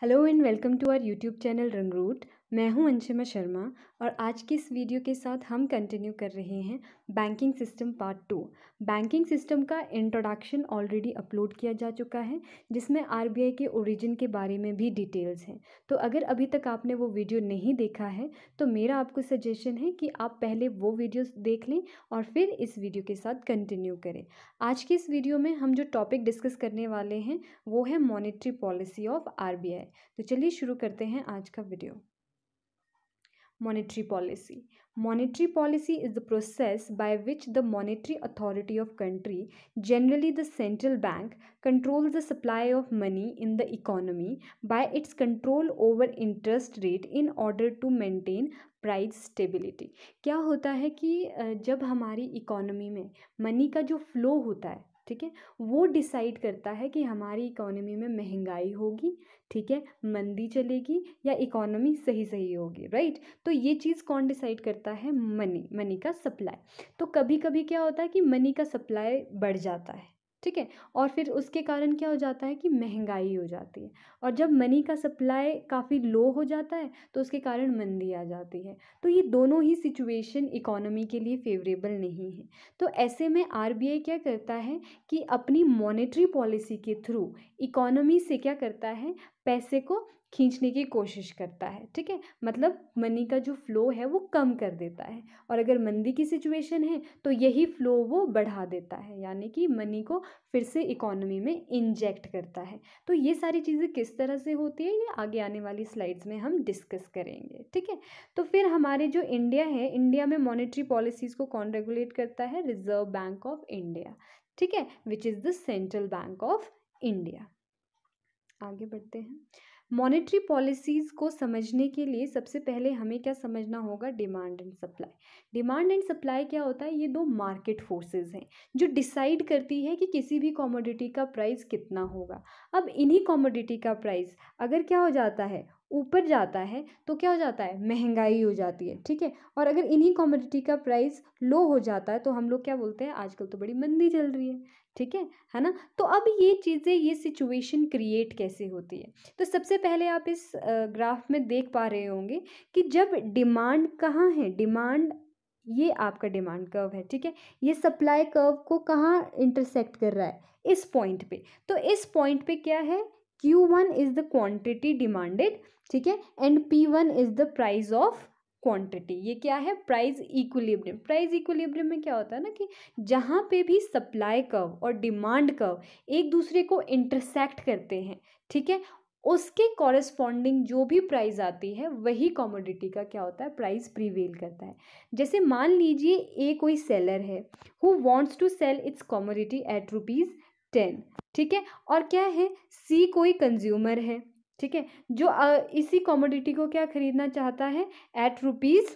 Hello and welcome to our YouTube channel Rangroot. मैं हूं अंशमा शर्मा और आज की इस वीडियो के साथ हम कंटिन्यू कर रहे हैं banking system part two banking system का इंट्रोडक्शन ऑलरेडी अपलोड किया जा चुका है जिसमें आरबीआई के ओरिजिन के बारे में भी डिटेल्स हैं तो अगर अभी तक आपने वो वीडियो नहीं देखा है तो मेरा आपको सजेशन है कि आप पहले वो वीडियो देख लें और फिर इस वीडियो के साथ कंटिन्यू करें आज की इस वीडियो में हम जो टॉपिक डिस्कस करने वाले हैं वो है मॉनिटरी पॉलिसी ऑफ आर तो चलिए शुरू करते हैं आज का video Monetary policy. Monetary policy is the process by which the monetary authority of country, generally the central bank, controls the supply of money in the economy by its control over interest rate in order to maintain price stability क्या होता है कि जब हमारी economy में money का जो flow होता है ठीक है वो डिसाइड करता है कि हमारी इकोनॉमी में महंगाई होगी ठीक है मंदी चलेगी या इकोनॉमी सही सही होगी राइट तो ये चीज़ कौन डिसाइड करता है मनी मनी का सप्लाई तो कभी कभी क्या होता है कि मनी का सप्लाई बढ़ जाता है ठीक है और फिर उसके कारण क्या हो जाता है कि महंगाई हो जाती है और जब मनी का सप्लाई काफ़ी लो हो जाता है तो उसके कारण मंदी आ जाती है तो ये दोनों ही सिचुएशन इकोनॉमी के लिए फेवरेबल नहीं है तो ऐसे में आर क्या करता है कि अपनी मॉनेटरी पॉलिसी के थ्रू इकोनॉमी से क्या करता है पैसे को खींचने की कोशिश करता है ठीक है मतलब मनी का जो फ्लो है वो कम कर देता है और अगर मंदी की सिचुएशन है तो यही फ्लो वो बढ़ा देता है यानी कि मनी को फिर से इकोनॉमी में इंजेक्ट करता है तो ये सारी चीज़ें किस तरह से होती है ये आगे आने वाली स्लाइड्स में हम डिस्कस करेंगे ठीक है तो फिर हमारे जो इंडिया है इंडिया में मॉनिट्री पॉलिसीज़ को कौन रेगुलेट करता है रिजर्व बैंक ऑफ इंडिया ठीक है which is the central bank of India आगे बढ़ते हैं मॉनेटरी पॉलिसीज़ को समझने के लिए सबसे पहले हमें क्या समझना होगा demand and supply demand and supply क्या होता है ये दो मार्केट फोर्सेस हैं जो डिसाइड करती है कि किसी भी कॉमोडिटी का प्राइस कितना होगा अब इन्हीं कॉमोडिटी का प्राइस अगर क्या हो जाता है ऊपर जाता है तो क्या हो जाता है महंगाई हो जाती है ठीक है और अगर इन्हीं कॉमोडिटी का प्राइस लो हो जाता है तो हम लोग क्या बोलते हैं आजकल तो बड़ी मंदी चल रही है ठीक है है ना तो अब ये चीज़ें ये सिचुएशन क्रिएट कैसे होती है तो सबसे पहले आप इस ग्राफ में देख पा रहे होंगे कि जब डिमांड कहाँ है डिमांड ये आपका डिमांड कर्व है ठीक है ये सप्लाई कर्व को कहाँ इंटरसेक्ट कर रहा है इस पॉइंट पे तो इस पॉइंट पे क्या है Q1 is the quantity demanded ठीक है and P1 is the price of quantity ये क्या है प्राइस इक्विलिब्रियम प्राइस इक्विलिब्रियम में क्या होता है ना कि जहाँ पे भी सप्लाई कर्व और डिमांड कर्व एक दूसरे को इंटरसेक्ट करते हैं ठीक है उसके कॉरेस्पॉन्डिंग जो भी प्राइस आती है वही कॉमोडिटी का क्या होता है प्राइस प्रीवेल करता है जैसे मान लीजिए ए कोई सेलर है who wants to sell its commodity at rupees ten ठीक है और क्या है सी कोई कंज्यूमर है ठीक है जो इसी कॉमोडिटी को क्या खरीदना चाहता है एट रुपीज़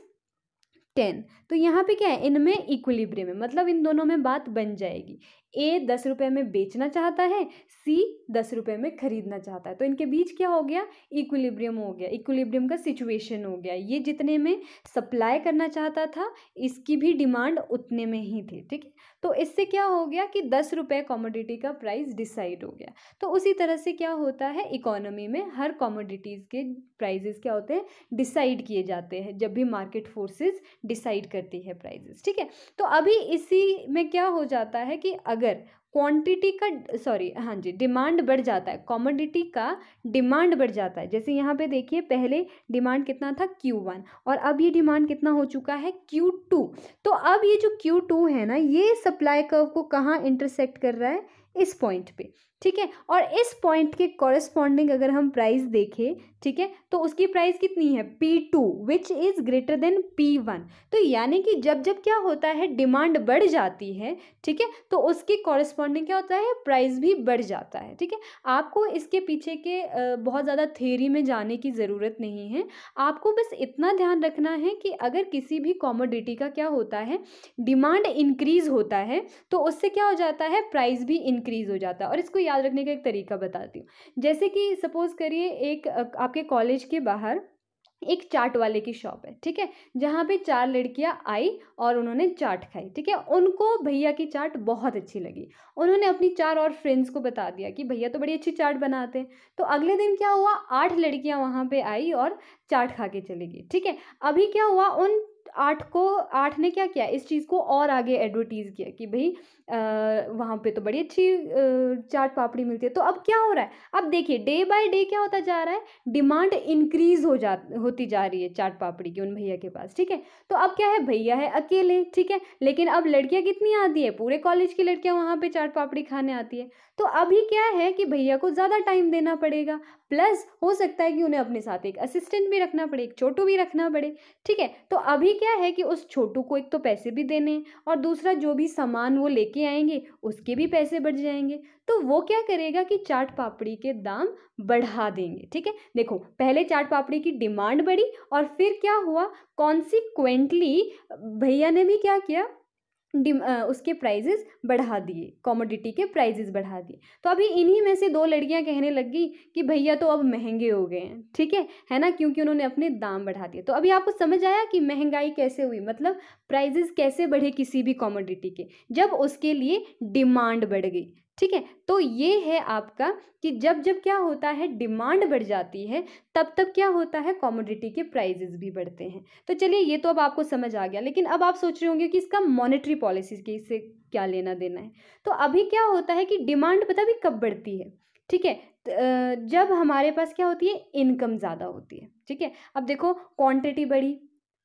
टेन तो यहाँ पे क्या है इनमें इक्विलिब्रियम है मतलब इन दोनों में बात बन जाएगी ए दस रुपये में बेचना चाहता है सी दस रुपये में खरीदना चाहता है तो इनके बीच क्या हो गया इक्विलिब्रियम हो गया इक्विलिब्रियम का सिचुएशन हो गया ये जितने में सप्लाई करना चाहता था इसकी भी डिमांड उतने में ही थी ठीक है तो इससे क्या हो गया कि दस रुपये कॉमोडिटी का प्राइस डिसाइड हो गया तो उसी तरह से क्या होता है इकोनॉमी में हर कॉमोडिटीज़ के प्राइजेस क्या होते हैं डिसाइड किए जाते हैं जब भी मार्केट फोर्सेज डिसाइड करती है प्राइजेस ठीक है तो अभी इसी में क्या हो जाता है कि अगर क्वांटिटी का सॉरी हाँ जी डिमांड बढ़ जाता है कॉमोडिटी का डिमांड बढ़ जाता है जैसे यहाँ पे देखिए पहले डिमांड कितना था क्यू वन और अब ये डिमांड कितना हो चुका है क्यू टू तो अब ये जो क्यू टू है ना ये सप्लाई कर्व को कहाँ इंटरसेक्ट कर रहा है इस पॉइंट पे ठीक है और इस पॉइंट के कॉरेस्पॉन्डिंग अगर हम प्राइस देखें ठीक है तो उसकी प्राइस कितनी है P two which is greater than P one तो यानी कि जब जब क्या होता है डिमांड बढ़ जाती है ठीक है तो उसके कॉरेस्पॉन्डिंग क्या होता है प्राइस भी बढ़ जाता है ठीक है आपको इसके पीछे के बहुत ज़्यादा थेरी में जाने की ज़रूरत नहीं है आपको बस इतना ध्यान रखना है कि अगर किसी भी कॉमोडिटी का क्या होता है डिमांड इंक्रीज़ होता है तो उससे क्या हो जाता है प्राइस भी इंक्रीज़ हो जाता है और इसको याद रखने का एक तरीका बताती हूँ जैसे कि सपोज़ करिए एक आपके कॉलेज के बाहर एक चाट वाले की शॉप है ठीक है जहाँ पे चार लड़कियाँ आई और उन्होंने चाट खाई ठीक है उनको भैया की चाट बहुत अच्छी लगी उन्होंने अपनी चार और फ्रेंड्स को बता दिया कि भैया तो बड़ी अच्छी चाट बनाते हैं तो अगले दिन क्या हुआ आठ लड़कियाँ वहाँ पे आई और चाट खा के चली गई ठीक है अभी क्या हुआ उन आठ को आठ ने क्या किया इस चीज़ को और आगे एडवर्टीज़ किया कि भाई वहाँ पे तो बड़ी अच्छी चाट पापड़ी मिलती है तो अब क्या हो रहा है अब देखिए डे बाय डे क्या होता जा रहा है डिमांड इंक्रीज हो जा होती जा रही है चाट पापड़ी की उन भैया के पास ठीक है तो अब क्या है भैया है अकेले ठीक है लेकिन अब लड़कियाँ कितनी आती है पूरे कॉलेज की लड़कियाँ वहाँ पर चाट पापड़ी खाने आती है तो अभी क्या है कि भैया को ज़्यादा टाइम देना पड़ेगा प्लस हो सकता है कि उन्हें अपने साथ एक असिस्टेंट भी रखना पड़े एक छोटू भी रखना पड़े ठीक है तो अभी क्या है कि उस छोटू को एक तो पैसे भी देने और दूसरा जो भी सामान वो लेके लेके आएंगे उसके भी पैसे बढ़ जाएंगे तो वो क्या करेगा कि चाट पापड़ी के दाम बढ़ा देंगे ठीक है देखो पहले चाट पापड़ी की डिमांड बढ़ी और फिर क्या हुआ कॉन्सिक्वेंटली भैया ने भी क्या किया उसके प्राइजेस बढ़ा दिए कॉमोडिटी के प्राइजेस बढ़ा दिए तो अभी इन्हीं में से दो लड़कियां कहने लग गई कि भैया तो अब महंगे हो गए हैं ठीक है है ना क्योंकि उन्होंने अपने दाम बढ़ा दिए तो अभी आपको समझ आया कि महंगाई कैसे हुई मतलब प्राइजेस कैसे बढ़े किसी भी कॉमोडिटी के जब उसके लिए डिमांड बढ़ गई ठीक है तो ये है आपका कि जब जब क्या होता है डिमांड बढ़ जाती है तब तब क्या होता है कॉमोडिटी के प्राइजेस भी बढ़ते हैं तो चलिए ये तो अब आपको समझ आ गया लेकिन अब आप सोच रहे होंगे कि इसका मॉनेटरी पॉलिसी के इससे क्या लेना देना है तो अभी क्या होता है कि डिमांड पता भी कब बढ़ती है ठीक है जब हमारे पास क्या होती है इनकम ज़्यादा होती है ठीक है अब देखो क्वांटिटी बढ़ी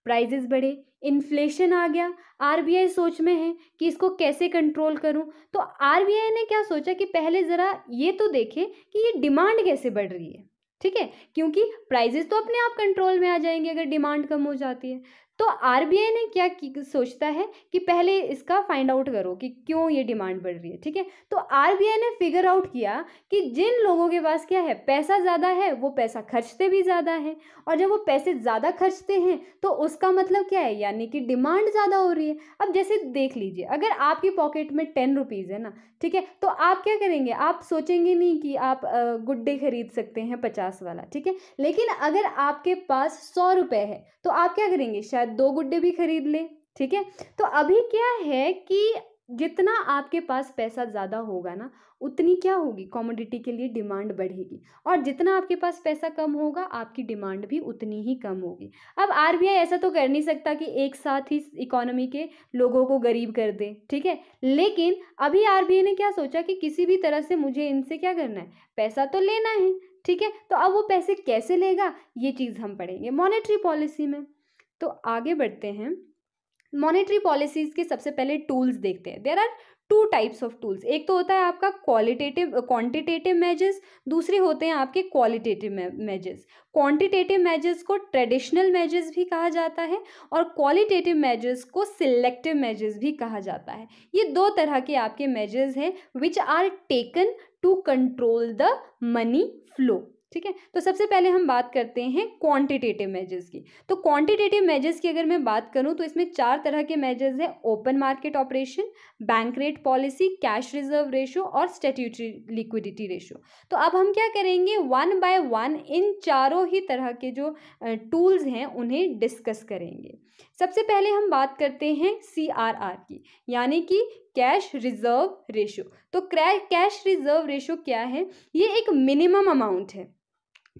प्राइजेस बढ़े इन्फ्लेशन आ गया आरबीआई सोच में है कि इसको कैसे कंट्रोल करूं तो आरबीआई ने क्या सोचा कि पहले ज़रा ये तो देखे कि ये डिमांड कैसे बढ़ रही है ठीक है क्योंकि प्राइजेस तो अपने आप कंट्रोल में आ जाएंगे अगर डिमांड कम हो जाती है तो आरबीआई ने क्या सोचता है कि पहले इसका फाइंड आउट करो कि क्यों ये डिमांड बढ़ रही है ठीक है तो आरबीआई ने फिगर आउट किया कि जिन लोगों के पास क्या है पैसा ज़्यादा है वो पैसा खर्चते भी ज़्यादा है और जब वो पैसे ज़्यादा खर्चते हैं तो उसका मतलब क्या है यानी कि डिमांड ज़्यादा हो रही है अब जैसे देख लीजिए अगर आपकी पॉकेट में टेन रुपीज़ है ना ठीक है तो आप क्या करेंगे आप सोचेंगे नहीं कि आप गुड्डे खरीद सकते हैं पचास वाला ठीक है लेकिन अगर आपके पास सौ रुपये है तो आप क्या करेंगे शायद शायद दो गुड्डे भी खरीद ले ठीक है तो अभी क्या है कि जितना आपके पास पैसा ज़्यादा होगा ना उतनी क्या होगी कॉमोडिटी के लिए डिमांड बढ़ेगी और जितना आपके पास पैसा कम होगा आपकी डिमांड भी उतनी ही कम होगी अब आरबीआई ऐसा तो कर नहीं सकता कि एक साथ ही इकोनॉमी के लोगों को गरीब कर दे ठीक है लेकिन अभी आरबीआई ने क्या सोचा कि किसी भी तरह से मुझे इनसे क्या करना है पैसा तो लेना है ठीक है तो अब वो पैसे कैसे लेगा ये चीज़ हम पढ़ेंगे मॉनिटरी पॉलिसी में तो आगे बढ़ते हैं मॉनेटरी पॉलिसीज़ के सबसे पहले टूल्स देखते हैं there are two types of tools एक तो होता है आपका क्वालिटेटिव क्वांटिटेटिव मेजर्स दूसरे होते हैं आपके क्वालिटेटिव मेजर्स क्वांटिटेटिव मेजर्स को ट्रेडिशनल मेजर्स भी कहा जाता है और क्वालिटेटिव मेजर्स को सिलेक्टिव मेजर्स भी कहा जाता है ये दो तरह के आपके मेजर्स हैं which are taken to control the money flow ठीक है तो सबसे पहले हम बात करते हैं क्वांटिटेटिव मेजर्स की तो क्वांटिटेटिव मेजर्स की अगर मैं बात करूं तो इसमें चार तरह के मेजर्स हैं open market operation bank rate policy cash reserve ratio और स्टेट्यूटरी लिक्विडिटी रेशो तो अब हम क्या करेंगे वन बाय वन इन चारों ही तरह के जो टूल्स हैं उन्हें डिस्कस करेंगे सबसे पहले हम बात करते हैं सी की यानी कि कैश रिजर्व रेशो तो कैश रिजर्व रेशो क्या है ये एक मिनिमम अमाउंट है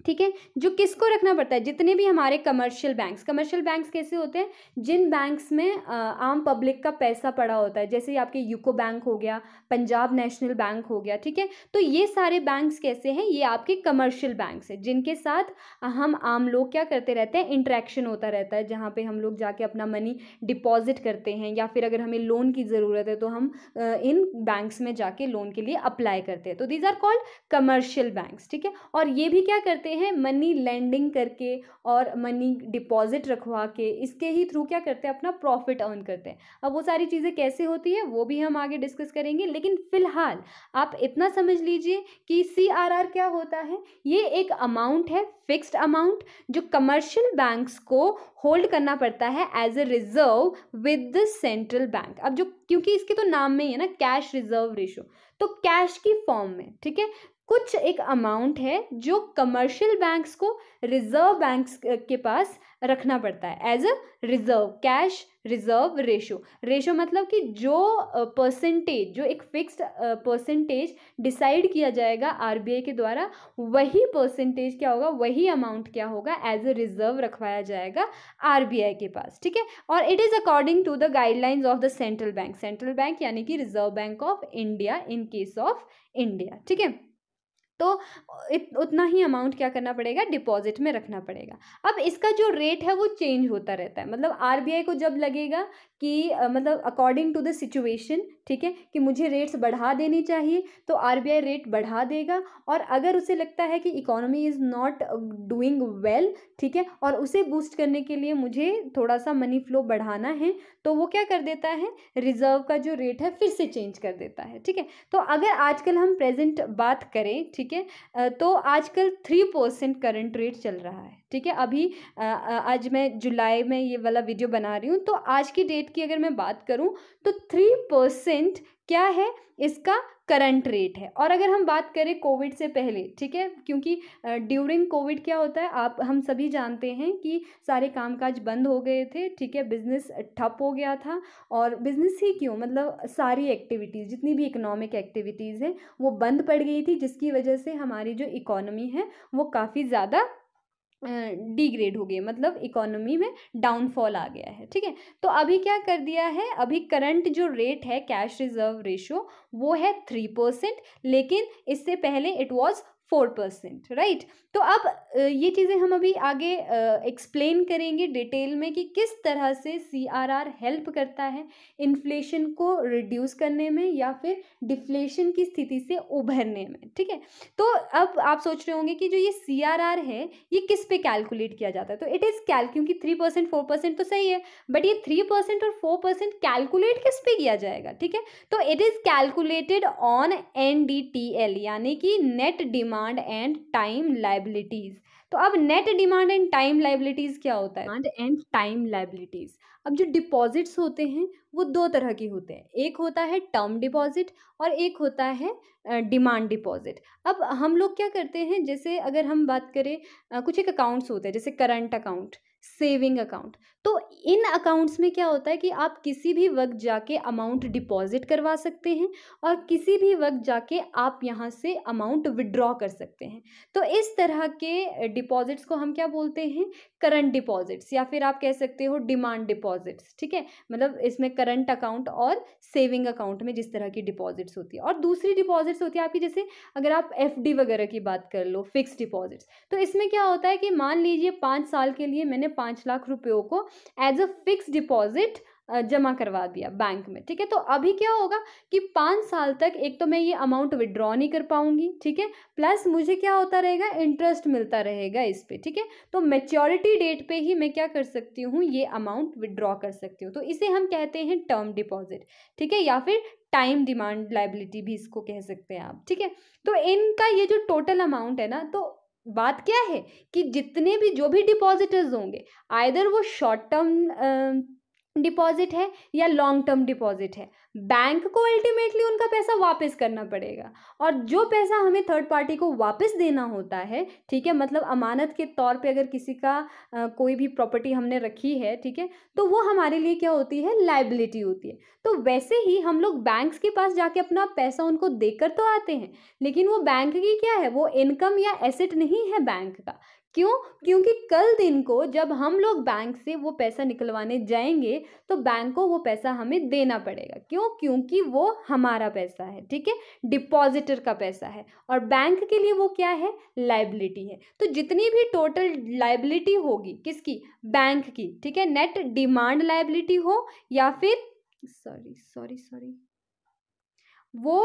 ठीक है जो किसको रखना पड़ता है जितने भी हमारे कमर्शियल बैंक्स कमर्शियल बैंक्स कैसे होते हैं जिन बैंक्स में आम पब्लिक का पैसा पड़ा होता है जैसे आपके यूको बैंक हो गया पंजाब नेशनल बैंक हो गया ठीक है तो ये सारे बैंक्स कैसे हैं ये आपके कमर्शियल बैंक्स हैं जिनके साथ हम आम लोग क्या करते रहते हैं इंट्रैक्शन होता रहता है जहाँ पर हम लोग जाके अपना मनी डिपॉजिट करते हैं या फिर अगर हमें लोन की ज़रूरत है तो हम इन बैंक्स में जाके लोन के लिए अप्लाई करते हैं तो these are called commercial banks ठीक है और ये भी क्या करते करते हैं मनी लैंडिंग करके और मनी डिपॉजिट रखवा के इसके ही थ्रू क्या करते हैं अपना प्रॉफिट अर्न करते हैं अब वो सारी चीज़ें कैसे होती है वो भी हम आगे डिस्कस करेंगे लेकिन फ़िलहाल आप इतना समझ लीजिए कि सी क्या होता है ये एक अमाउंट है फिक्स्ड अमाउंट जो कमर्शियल बैंक्स को होल्ड करना पड़ता है as a reserve with the central bank अब जो क्योंकि इसके तो नाम में ही है ना कैश रिजर्व रेशो तो कैश की फॉर्म में ठीक है कुछ एक अमाउंट है जो कमर्शियल बैंक्स को रिजर्व बैंक्स के पास रखना पड़ता है as a reserve cash reserve ratio ratio मतलब कि जो परसेंटेज जो एक फिक्स्ड परसेंटेज डिसाइड किया जाएगा आरबीआई के द्वारा वही परसेंटेज क्या होगा वही अमाउंट क्या होगा एज अ रिजर्व रखवाया जाएगा आरबीआई के पास ठीक है और it is according to the guidelines of the central bank central bank यानी कि reserve bank of India in case of India ठीक है तो इत, उतना ही अमाउंट क्या करना पड़ेगा डिपॉजिट में रखना पड़ेगा अब इसका जो रेट है वो चेंज होता रहता है मतलब आरबीआई को जब लगेगा कि मतलब अकॉर्डिंग टू द सिचुएशन ठीक है कि मुझे रेट्स बढ़ा देनी चाहिए तो आरबीआई रेट बढ़ा देगा और अगर उसे लगता है कि economy is not doing well ठीक है और उसे बूस्ट करने के लिए मुझे थोड़ा सा मनी फ्लो बढ़ाना है तो वो क्या कर देता है रिजर्व का जो रेट है फिर से चेंज कर देता है ठीक है तो अगर आजकल हम प्रेजेंट बात करें ठीक ठीक है तो आजकल थ्री परसेंट करंट रेट चल रहा है ठीक है अभी आज मैं जुलाई में ये वाला वीडियो बना रही हूँ तो आज की डेट की अगर मैं बात करूँ तो थ्री परसेंट क्या है इसका करंट रेट है और अगर हम बात करें कोविड से पहले ठीक है क्योंकि ड्यूरिंग कोविड क्या होता है आप हम सभी जानते हैं कि सारे कामकाज बंद हो गए थे ठीक है बिज़नेस ठप हो गया था और बिज़नेस ही क्यों मतलब सारी एक्टिविटीज़ जितनी भी इकोनॉमिक एक्टिविटीज़ हैं वो बंद पड़ गई थी जिसकी वजह से हमारी जो इकोनॉमी है वो काफ़ी ज़्यादा डिग्रेड हो गई मतलब इकोनॉमी में डाउनफॉल आ गया है ठीक है तो अभी क्या कर दिया है अभी करंट जो रेट है कैश रिजर्व रेशियो वो है थ्री परसेंट लेकिन इससे पहले it was four percent right तो अब ये चीज़ें हम अभी आगे एक्सप्लेन करेंगे डिटेल में कि किस तरह से सी आर आर हेल्प करता है इन्फ्लेशन को रिड्यूस करने में या फिर डिफ्लेशन की स्थिति से उभरने में ठीक है तो अब आप सोच रहे होंगे कि जो ये सी आर आर है ये किस पे कैलकुलेट किया जाता है तो इट इज़ कैल क्योंकि थ्री परसेंट फोर परसेंट तो सही है बट ये थ्री परसेंट और फोर परसेंट कैलकुलेट किस पे किया जाएगा ठीक है तो it is calculated on N D T L यानी कि net demand demand and time liabilities तो अब net demand and time liabilities क्या होता है डिमांड एंड टाइम लाइबिलिटीज़ अब जो डिपॉजिट्स होते हैं वो दो तरह के होते हैं एक होता है टर्म डिपॉजिट और एक होता है डिमांड डिपॉजिट अब हम लोग क्या करते हैं जैसे अगर हम बात करें कुछ एक अकाउंट्स होते हैं जैसे करंट अकाउंट सेविंग अकाउंट तो इन अकाउंट्स में क्या होता है कि आप किसी भी वक्त जाके अमाउंट डिपॉजिट करवा सकते हैं और किसी भी वक्त जाके आप यहाँ से अमाउंट विड्रॉ कर सकते हैं तो इस तरह के डिपॉजिट्स को हम क्या बोलते हैं करंट डिपॉजिट्स या फिर आप कह सकते हो डिमांड डिपॉजिट्स ठीक है मतलब इसमें करंट अकाउंट और सेविंग अकाउंट में जिस तरह की डिपॉजिट्स होती है और दूसरी डिपॉजिट्स होती है आपकी जैसे अगर आप एफ वगैरह की बात कर लो फिक्स डिपॉजिट्स तो इसमें क्या होता है कि मान लीजिए पाँच साल के लिए मैंने पाँच लाख रुपयों को एज अ फिक्स डिपॉजिट जमा करवा दिया बैंक में ठीक है तो अभी क्या होगा कि पाँच साल तक एक तो मैं ये अमाउंट विड्रॉ नहीं कर पाऊंगी ठीक है प्लस मुझे क्या होता रहेगा इंटरेस्ट मिलता रहेगा इस पर ठीक है तो मेच्योरिटी डेट पे ही मैं क्या कर सकती हूँ ये अमाउंट विड्रॉ कर सकती हूँ तो इसे हम कहते हैं टर्म डिपॉजिट ठीक है या फिर टाइम डिमांड लाइबिलिटी भी इसको कह सकते हैं आप ठीक है तो इनका ये जो टोटल अमाउंट है ना तो बात क्या है कि जितने भी जो भी डिपॉजिटर्स होंगे आयदर वो शॉर्ट टर्म डिपॉजिट है या लॉन्ग टर्म डिपॉजिट है बैंक को अल्टीमेटली उनका पैसा वापस करना पड़ेगा और जो पैसा हमें थर्ड पार्टी को वापस देना होता है ठीक है मतलब अमानत के तौर पे अगर किसी का आ, कोई भी प्रॉपर्टी हमने रखी है ठीक है तो वो हमारे लिए क्या होती है लाइबिलिटी होती है तो वैसे ही हम लोग बैंक के पास जाके अपना पैसा उनको देकर तो आते हैं लेकिन वो बैंक की क्या है वो इनकम या एसेट नहीं है बैंक का क्यों क्योंकि कल दिन को जब हम लोग बैंक से वो पैसा निकलवाने जाएंगे तो बैंक को वो पैसा हमें देना पड़ेगा क्यों क्यों क्योंकि वो हमारा पैसा है ठीक है डिपॉजिटर का पैसा है और बैंक के लिए वो क्या है लाइबिलिटी है तो जितनी भी टोटल लाइबिलिटी होगी किसकी बैंक की ठीक है नेट डिमांड लाइबिलिटी हो या फिर सॉरी सॉरी सॉरी वो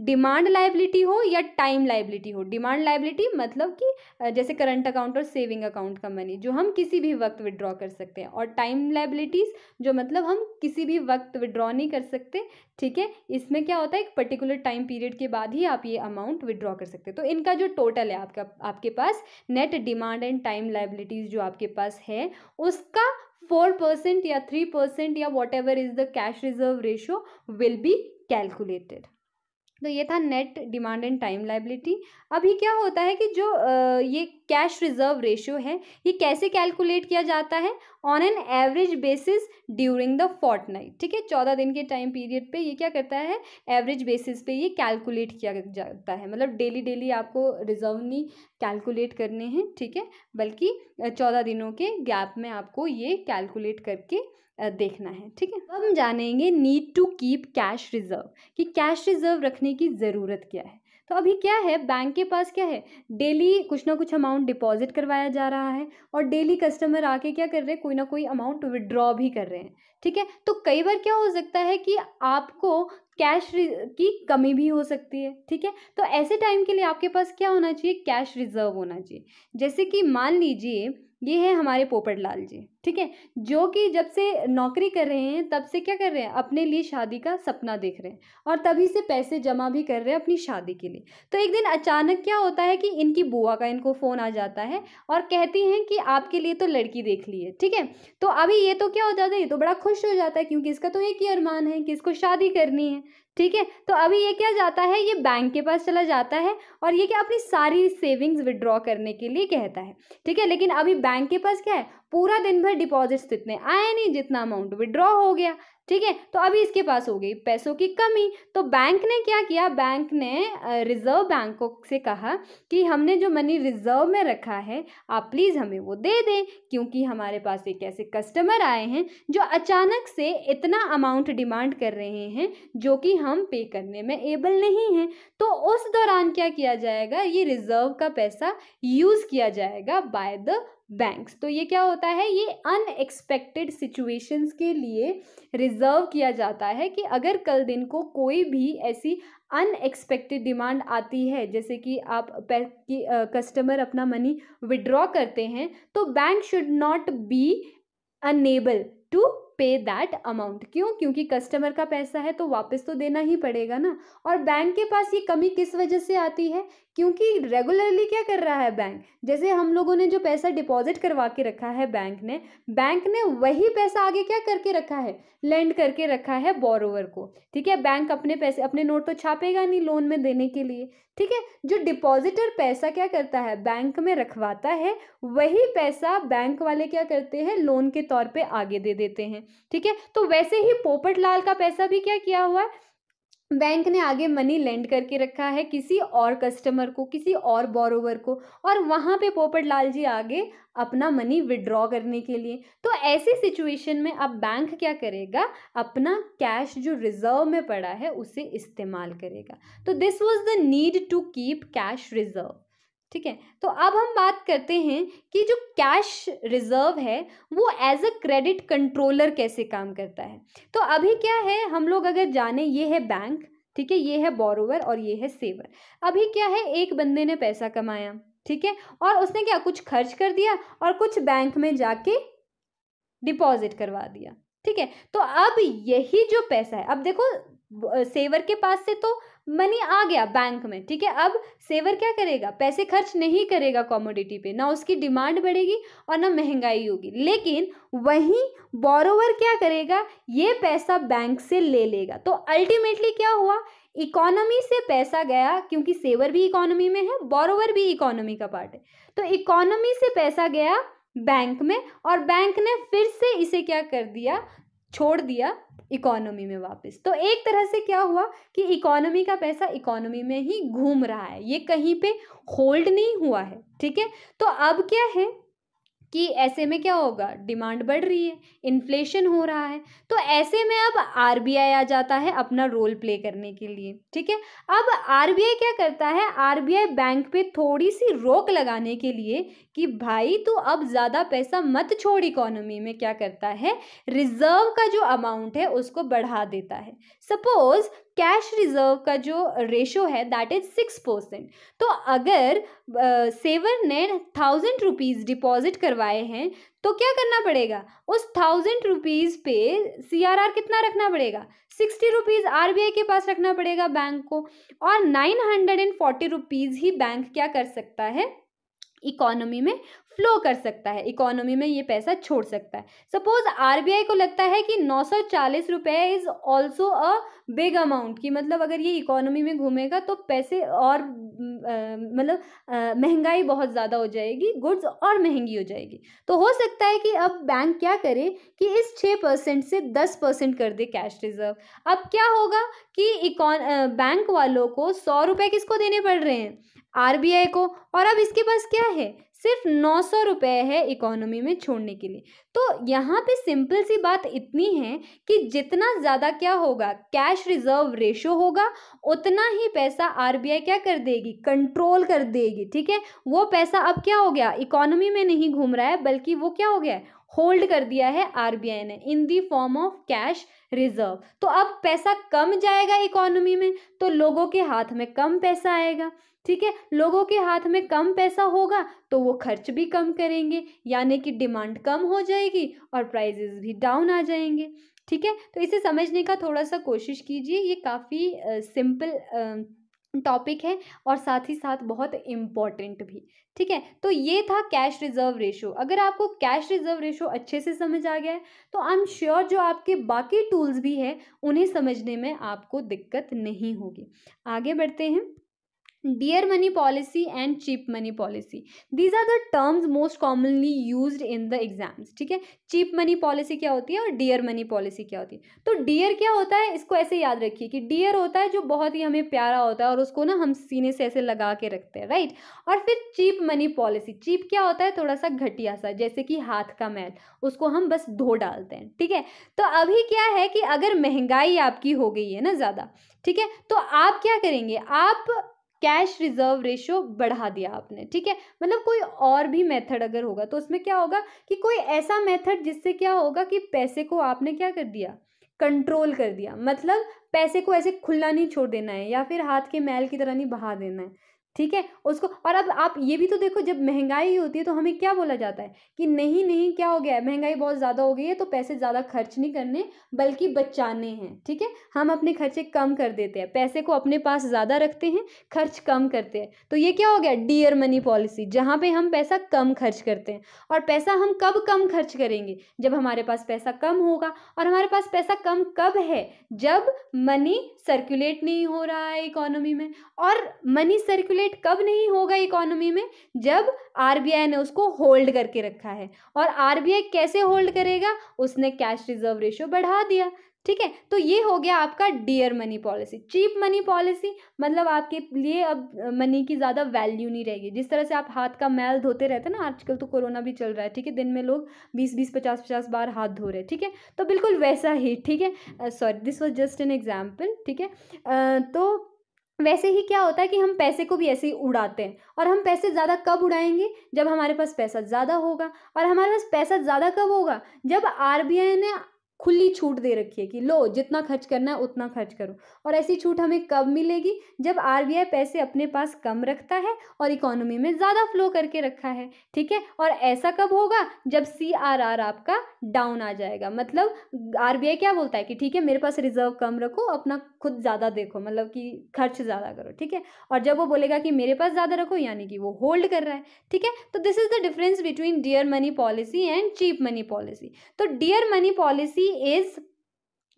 डिमांड लाइबिलिटी हो या टाइम लाइबिलिटी हो डिमांड लाइबिलिटी मतलब कि जैसे करंट अकाउंट और सेविंग अकाउंट का मनी जो हम किसी भी वक्त विड्रॉ कर सकते हैं और टाइम लाइबिलिटीज़ जो मतलब हम किसी भी वक्त विड्रॉ नहीं कर सकते ठीक है इसमें क्या होता है एक पर्टिकुलर टाइम पीरियड के बाद ही आप ये अमाउंट विड्रॉ कर सकते हैं तो इनका जो टोटल है आपका आपके पास net demand and time liabilities जो आपके पास है उसका फोर परसेंट या थ्री परसेंट या whatever is the cash reserve ratio will be calculated तो ये था net demand and time liability अभी क्या होता है कि जो ये कैश रिजर्व रेशियो है ये कैसे कैलकुलेट किया जाता है on an average basis during the fortnight ठीक है चौदह दिन के टाइम पीरियड पे ये क्या करता है एवरेज बेसिस पे ये कैलकुलेट किया जाता है मतलब डेली डेली आपको रिजर्व नहीं कैलकुलेट करने हैं ठीक है बल्कि चौदह दिनों के गैप में आपको ये कैलकुलेट करके देखना है ठीक है हम जानेंगे need to keep cash reserve कि कैश रिजर्व रखने की ज़रूरत क्या है तो अभी क्या है बैंक के पास क्या है डेली कुछ ना कुछ अमाउंट डिपॉजिट करवाया जा रहा है और डेली कस्टमर आके क्या कर रहे हैं कोई ना कोई अमाउंट विड्रॉ भी कर रहे हैं ठीक है तो कई बार क्या हो सकता है कि आपको कैश की कमी भी हो सकती है ठीक है तो ऐसे टाइम के लिए आपके पास क्या होना चाहिए कैश रिजर्व होना चाहिए जैसे कि मान लीजिए ये है हमारे पोपट लाल जी ठीक है जो कि जब से नौकरी कर रहे हैं तब से क्या कर रहे हैं अपने लिए शादी का सपना देख रहे हैं और तभी से पैसे जमा भी कर रहे हैं अपनी शादी के लिए तो एक दिन अचानक क्या होता है कि इनकी बुआ का इनको फ़ोन आ जाता है और कहती हैं कि आपके लिए तो लड़की देख ली है ठीक है तो अभी ये तो क्या हो जाता है ये तो बड़ा खुश खुश हो जाता है क्योंकि इसका तो एक ही अरमान है कि इसको शादी करनी है ठीक है तो अभी ये क्या जाता है ये बैंक के पास चला जाता है और ये क्या अपनी सारी सेविंग्स विड्रॉ करने के लिए कहता है ठीक है लेकिन अभी बैंक के पास क्या है पूरा दिन भर डिपॉजिट्स इतने आए नहीं जितना अमाउंट विड्रॉ हो गया ठीक है तो अभी इसके पास हो गई पैसों की कमी तो बैंक ने क्या किया बैंक ने रिजर्व बैंक को से कहा कि हमने जो मनी रिजर्व में रखा है आप प्लीज़ हमें वो दे दें क्योंकि हमारे पास एक ऐसे कस्टमर आए हैं जो अचानक से इतना अमाउंट डिमांड कर रहे हैं जो कि हम पे करने में एबल नहीं हैं तो उस दौरान क्या किया जाएगा ये रिजर्व का पैसा यूज़ किया जाएगा बाय द बैंक्स तो ये क्या होता है ये अनएक्सपेक्टेड सिचुएशंस के लिए रिजर्व किया जाता है कि अगर कल दिन को कोई भी ऐसी अनएक्सपेक्टेड डिमांड आती है जैसे कि आप कि कस्टमर अपना मनी विड्रॉ करते हैं तो bank should not be unable to pay that amount क्यों क्योंकि कस्टमर का पैसा है तो वापस तो देना ही पड़ेगा ना और बैंक के पास ये कमी किस वजह से आती है क्योंकि रेगुलरली क्या कर रहा है बैंक जैसे हम लोगों ने जो पैसा डिपॉजिट करवा के रखा है बैंक ने बैंक ने वही पैसा आगे क्या करके रखा है लेंड करके रखा है बोरोवर को ठीक है बैंक अपने पैसे अपने नोट तो छापेगा नहीं लोन में देने के लिए ठीक है जो डिपॉजिटर पैसा क्या करता है बैंक में रखवाता है वही पैसा बैंक वाले क्या करते हैं लोन के तौर पे आगे दे देते हैं ठीक है तो वैसे ही पोपट लाल का पैसा भी क्या किया हुआ है बैंक ने आगे मनी लेंड करके रखा है किसी और कस्टमर को किसी और बोरोवर को और वहाँ पे पोपट लाल जी आगे अपना मनी विड्रॉ करने के लिए तो ऐसी सिचुएशन में अब बैंक क्या करेगा अपना कैश जो रिजर्व में पड़ा है उसे इस्तेमाल करेगा तो this was the need to keep cash reserve ठीक है तो अब हम बात करते हैं कि जो कैश रिजर्व है वो एज अ क्रेडिट कंट्रोलर कैसे काम करता है तो अभी क्या है हम लोग अगर जाने ये है बैंक ठीक है ये है बोरोवर और ये है सेवर अभी क्या है एक बंदे ने पैसा कमाया ठीक है और उसने क्या कुछ खर्च कर दिया और कुछ बैंक में जाके डिपॉजिट करवा दिया ठीक है तो अब यही जो पैसा है अब देखो सेवर के पास से तो मनी आ गया बैंक में ठीक है अब सेवर क्या करेगा पैसे खर्च नहीं करेगा कॉमोडिटी पे ना उसकी डिमांड बढ़ेगी और ना महंगाई होगी लेकिन वहीं बोरोवर क्या करेगा ये पैसा बैंक से ले लेगा तो अल्टीमेटली क्या हुआ इकोनॉमी से पैसा गया क्योंकि सेवर भी इकोनॉमी में है बोरोवर भी इकोनॉमी का पार्ट है तो इकोनॉमी से पैसा गया बैंक में और बैंक ने फिर से इसे क्या कर दिया छोड़ दिया इकोनॉमी में वापस तो एक तरह से क्या हुआ कि इकोनॉमी का पैसा इकोनॉमी में ही घूम रहा है ये कहीं पे होल्ड नहीं हुआ है ठीक है तो अब क्या है कि ऐसे में क्या होगा डिमांड बढ़ रही है इन्फ्लेशन हो रहा है तो ऐसे में अब आर आ जाता है अपना रोल प्ले करने के लिए ठीक है अब आर क्या करता है आर बैंक पे थोड़ी सी रोक लगाने के लिए कि भाई तू अब ज़्यादा पैसा मत छोड़ इकोनॉमी में क्या करता है रिजर्व का जो अमाउंट है उसको बढ़ा देता है सपोज कैश रिजर्व का जो रेशो है दैट इज सिक्स परसेंट तो अगर सेवर ने थाउजेंड रुपीज़ डिपॉजिट करवाए हैं तो क्या करना पड़ेगा उस थाउजेंड रुपीज़ पे सी आर आर कितना रखना पड़ेगा sixty rupees R B I के पास रखना पड़ेगा बैंक को और nine hundred and forty rupees ही बैंक क्या कर सकता है इकोनॉमी में फ्लो कर सकता है इकोनॉमी में ये पैसा छोड़ सकता है सपोज आरबीआई को लगता है कि नौ सौ चालीस रुपये is also a big amount कि मतलब अगर ये इकोनॉमी में घूमेगा तो पैसे और मतलब महंगाई बहुत ज़्यादा हो जाएगी गुड्स और महंगी हो जाएगी तो हो सकता है कि अब बैंक क्या करे कि इस छः परसेंट से दस परसेंट कर दे कैश रिजर्व अब क्या होगा कि इकॉन बैंक वालों को सौ रुपये किसको देने पड़ रहे हैं आर को और अब इसके पास क्या है सिर्फ नौ सौ रुपये है इकोनॉमी में छोड़ने के लिए तो यहाँ पे सिंपल सी बात इतनी है कि जितना ज़्यादा क्या होगा कैश रिजर्व रेशो होगा उतना ही पैसा आर क्या कर देगी कंट्रोल कर देगी ठीक है वो पैसा अब क्या हो गया इकोनॉमी में नहीं घूम रहा है बल्कि वो क्या हो गया है होल्ड कर दिया है आरबीआई ने in the form of cash reserve तो अब पैसा कम जाएगा इकोनॉमी में तो लोगों के हाथ में कम पैसा आएगा ठीक है लोगों के हाथ में कम पैसा होगा तो वो खर्च भी कम करेंगे यानी कि डिमांड कम हो जाएगी और प्राइजेस भी डाउन आ जाएंगे ठीक है तो इसे समझने का थोड़ा सा कोशिश कीजिए ये काफ़ी सिंपल टॉपिक है और साथ ही साथ बहुत इम्पॉर्टेंट भी ठीक है तो ये था कैश रिजर्व रेशो अगर आपको कैश रिजर्व रेशो अच्छे से समझ आ गया है तो आई एम श्योर जो आपके बाकी टूल्स भी हैं उन्हें समझने में आपको दिक्कत नहीं होगी आगे बढ़ते हैं dear money policy and cheap money policy these are the terms most commonly use in the exams ठीक है चीप मनी पॉलिसी क्या होती है और डियर मनी पॉलिसी क्या होती है तो डियर क्या होता है इसको ऐसे याद रखिए कि डियर होता है जो बहुत ही हमें प्यारा होता है और उसको ना हम सीने से ऐसे लगा के रखते हैं राइट और फिर चीप मनी पॉलिसी चीप क्या होता है थोड़ा सा घटिया सा जैसे कि हाथ का मैल उसको हम बस धो डालते हैं ठीक है तो अभी क्या है कि अगर महंगाई आपकी हो गई है ना ज़्यादा ठीक है तो आप क्या करेंगे आप कैश रिजर्व रेशो बढ़ा दिया आपने ठीक है मतलब कोई और भी मेथड अगर होगा तो उसमें क्या होगा कि कोई ऐसा मेथड जिससे क्या होगा कि पैसे को आपने क्या कर दिया कंट्रोल कर दिया मतलब पैसे को ऐसे खुला नहीं छोड़ देना है या फिर हाथ के मैल की तरह नहीं बहा देना है ठीक है उसको और अब आप ये भी तो देखो जब महंगाई होती है तो हमें क्या बोला जाता है कि नहीं नहीं क्या हो गया है महंगाई बहुत ज़्यादा हो गई है तो पैसे ज़्यादा खर्च नहीं करने बल्कि बचाने हैं ठीक है हम अपने खर्चे कम कर देते हैं पैसे को अपने पास ज़्यादा रखते हैं खर्च कम करते हैं तो ये क्या हो गया डियर मनी पॉलिसी जहाँ पर हम पैसा कम खर्च करते हैं और पैसा हम कब कम खर्च करेंगे जब हमारे पास पैसा कम होगा और हमारे पास पैसा कम कब है जब मनी सर्कुलेट नहीं हो रहा है इकोनॉमी में और मनी सर्कुलेट स्टेगनेट कब नहीं होगा इकोनॉमी में जब आरबीआई ने उसको होल्ड करके रखा है और आरबीआई कैसे होल्ड करेगा उसने कैश रिजर्व रेशो बढ़ा दिया ठीक है तो ये हो गया आपका dear money policy cheap money policy मतलब आपके लिए अब मनी की ज़्यादा वैल्यू नहीं रहेगी जिस तरह से आप हाथ का मैल धोते रहते हैं ना आजकल तो कोरोना भी चल रहा है ठीक है दिन में लोग बीस बीस पचास पचास बार हाथ धो रहे हैं ठीक है थीके? तो बिल्कुल वैसा ही ठीक है sorry this was just an example ठीक है तो वैसे ही क्या होता है कि हम पैसे को भी ऐसे ही उड़ाते हैं और हम पैसे ज़्यादा कब उड़ाएंगे जब हमारे पास पैसा ज़्यादा होगा और हमारे पास पैसा ज़्यादा कब होगा जब आर ने खुली छूट दे रखी है कि लो जितना खर्च करना है उतना खर्च करो और ऐसी छूट हमें कब मिलेगी जब आरबीआई पैसे अपने पास कम रखता है और इकोनॉमी में ज़्यादा फ्लो करके रखा है ठीक है और ऐसा कब होगा जब सी आपका डाउन आ जाएगा मतलब आर क्या बोलता है कि ठीक है मेरे पास रिजर्व कम रखो अपना खुद ज़्यादा देखो मतलब कि खर्च ज़्यादा करो ठीक है और जब वो बोलेगा कि मेरे पास ज़्यादा रखो यानी कि वो होल्ड कर रहा है ठीक है तो this is the difference between dear money policy and cheap money policy तो dear money policy is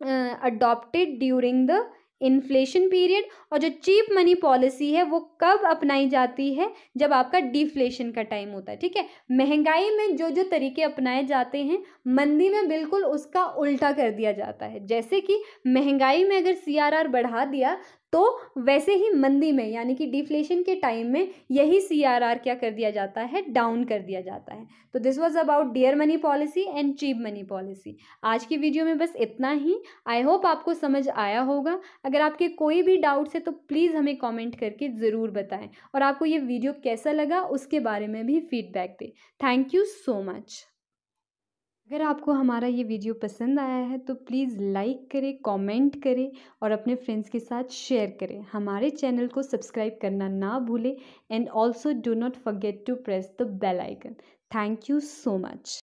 adopted during the inflation period और जो चीप मनी पॉलिसी है वो कब अपनाई जाती है जब आपका डिफ्लेशन का टाइम होता है ठीक है महंगाई में जो जो तरीके अपनाए जाते हैं मंदी में बिल्कुल उसका उल्टा कर दिया जाता है जैसे कि महंगाई में अगर सीआरआर बढ़ा दिया तो वैसे ही मंदी में यानी कि डिफ्लेशन के टाइम में यही सी आर आर क्या कर दिया जाता है डाउन कर दिया जाता है तो this was about dear money policy and cheap money policy आज की वीडियो में बस इतना ही आई होप आपको समझ आया होगा अगर आपके कोई भी डाउट्स है तो प्लीज़ हमें कॉमेंट करके ज़रूर बताएं और आपको ये वीडियो कैसा लगा उसके बारे में भी फीडबैक दें थैंक यू सो मच अगर आपको हमारा ये वीडियो पसंद आया है तो प्लीज़ लाइक करें कमेंट करें और अपने फ्रेंड्स के साथ शेयर करें हमारे चैनल को सब्सक्राइब करना ना भूलें and also do not forget to press the bell icon thank you so much